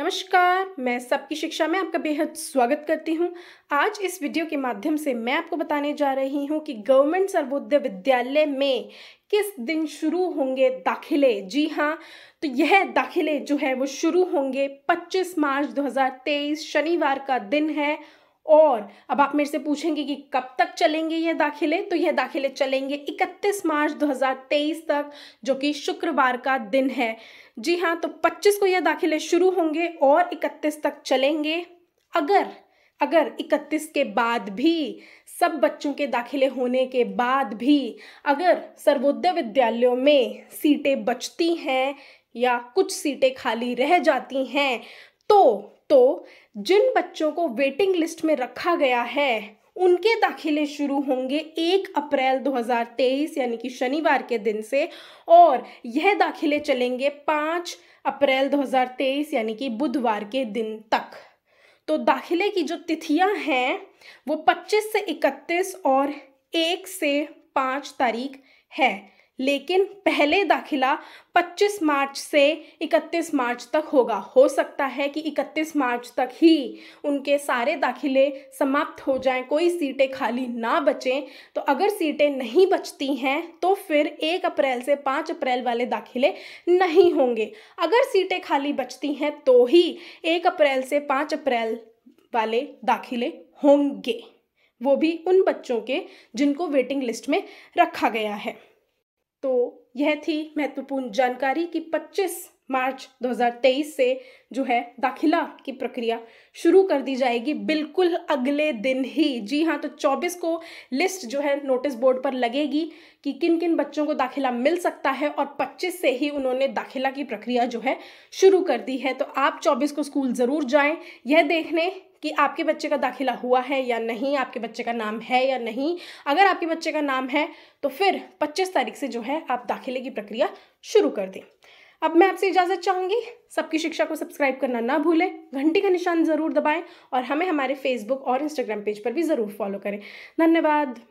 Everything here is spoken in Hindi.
नमस्कार मैं सबकी शिक्षा में आपका बेहद स्वागत करती हूं। आज इस वीडियो के माध्यम से मैं आपको बताने जा रही हूं कि गवर्नमेंट सर्वोदय विद्यालय में किस दिन शुरू होंगे दाखिले जी हाँ तो यह दाखिले जो है वो शुरू होंगे 25 मार्च 2023 शनिवार का दिन है और अब आप मेरे से पूछेंगे कि कब तक चलेंगे यह दाखिले तो यह दाखिले चलेंगे 31 मार्च 2023 तक जो कि शुक्रवार का दिन है जी हाँ तो 25 को यह दाखिले शुरू होंगे और 31 तक चलेंगे अगर अगर 31 के बाद भी सब बच्चों के दाखिले होने के बाद भी अगर सर्वोदय विद्यालयों में सीटें बचती हैं या कुछ सीटें खाली रह जाती हैं तो तो जिन बच्चों को वेटिंग लिस्ट में रखा गया है उनके दाखिले शुरू होंगे एक अप्रैल 2023 यानी कि शनिवार के दिन से और यह दाखिले चलेंगे पाँच अप्रैल 2023 यानी कि बुधवार के दिन तक तो दाखिले की जो तिथियां हैं वो 25 से 31 और एक से पाँच तारीख है लेकिन पहले दाखिला 25 मार्च से 31 मार्च तक होगा हो सकता है कि 31 मार्च तक ही उनके सारे दाखिले समाप्त हो जाएं कोई सीटें खाली ना बचें तो अगर सीटें नहीं बचती हैं तो फिर 1 अप्रैल से 5 अप्रैल वाले दाखिले नहीं होंगे अगर सीटें खाली बचती हैं तो ही 1 अप्रैल से 5 अप्रैल वाले दाखिले होंगे वो भी उन बच्चों के जिनको वेटिंग लिस्ट में रखा गया है तो यह थी महत्वपूर्ण जानकारी कि 25 मार्च 2023 से जो है दाखिला की प्रक्रिया शुरू कर दी जाएगी बिल्कुल अगले दिन ही जी हाँ तो 24 को लिस्ट जो है नोटिस बोर्ड पर लगेगी कि किन किन बच्चों को दाखिला मिल सकता है और 25 से ही उन्होंने दाखिला की प्रक्रिया जो है शुरू कर दी है तो आप 24 को स्कूल ज़रूर जाएँ यह देखने कि आपके बच्चे का दाखिला हुआ है या नहीं आपके बच्चे का नाम है या नहीं अगर आपके बच्चे का नाम है तो फिर पच्चीस तारीख से जो है आप दाखिले की प्रक्रिया शुरू कर दें अब मैं आपसे इजाज़त चाहूँगी सबकी शिक्षा को सब्सक्राइब करना ना भूलें घंटी का निशान ज़रूर दबाएं और हमें हमारे फेसबुक और इंस्टाग्राम पेज पर भी ज़रूर फॉलो करें धन्यवाद